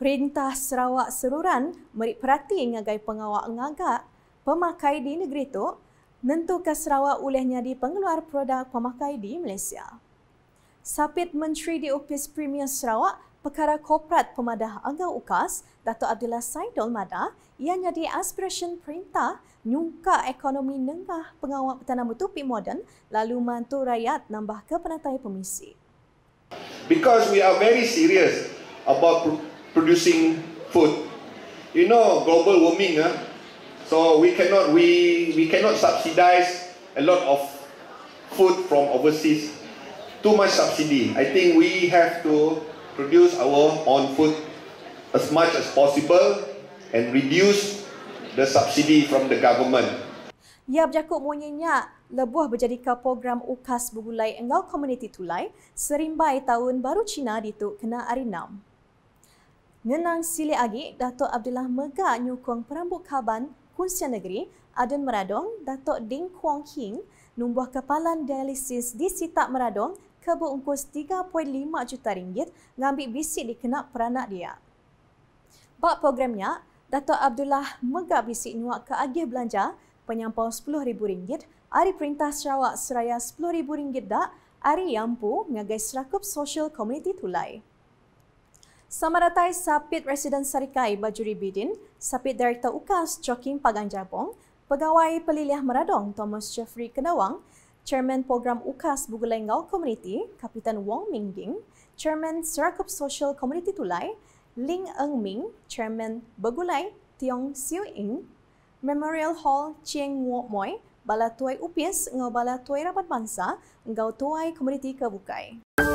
Perintah Sarawak Seruran merik perhati ngagai pengawak ngagak pemakai di negeri itu nentukah Sarawak olehnya di pengeluar produk pemakai di Malaysia. Sapit Menteri di Opis Premier Sarawak Perkara Koprat Pemadah Angga Ukas, Dato' Abdullah Saidul Mada, ia jadi aspirasi perintah nyungka ekonomi nengah pengawal petanam utupi moden lalu mantu rakyat nambah ke penatai pemisi. Because we are very serious about producing food. You know, global warming, ah, so we cannot we we cannot subsidize a lot of food from overseas. Too much subsidy. I think we have to produce our own food as much as possible and reduce the subsidy from the government. Ya, Jakob Munyinya, lebuh berjadikan program UKAS Bugulai Enggau Community Tulai Serimbai Tahun Baru Cina di tu Kena Arinam. Nenang Sili Agi, Datuk Abdullah Megah Nyukong Perambut Kaban, Kunsia Negeri, Adun Meradong, Datuk Ding Kuang King, Numbuh Kepalan Dialisis di Sitap Meradong, kebo ungkus 3.5 juta ringgit ngambil bisik dikenak peranak dia. Bak programnya, Datuk Abdullah mega bisik nyuak ke agih belanja penyampau RM10,000, hari perintah Sarawak seraya RM10,000 dak, hari yampu ngagai serakup sosial komuniti tulai. Sama Sapit Residen Sarikai Bajuri Bidin, Sapit Direktur UKAS Joking Pagan Jabong, Pegawai Pelilih Meradong Thomas Jeffrey Kenawang, Chairman Program UKAS Bugulenggau Community, Kapitan Wong Mingging, Chairman Serakup Social Community Tulai, Ling Eng Ming, Chairman Begulai Tiong Siu Ing, Memorial Hall Cheng Wo Moy, Bala Tuai Upis, Ngau Bala Tuai Rapat Bangsa, Ngau Tuai Community Kebukai. Music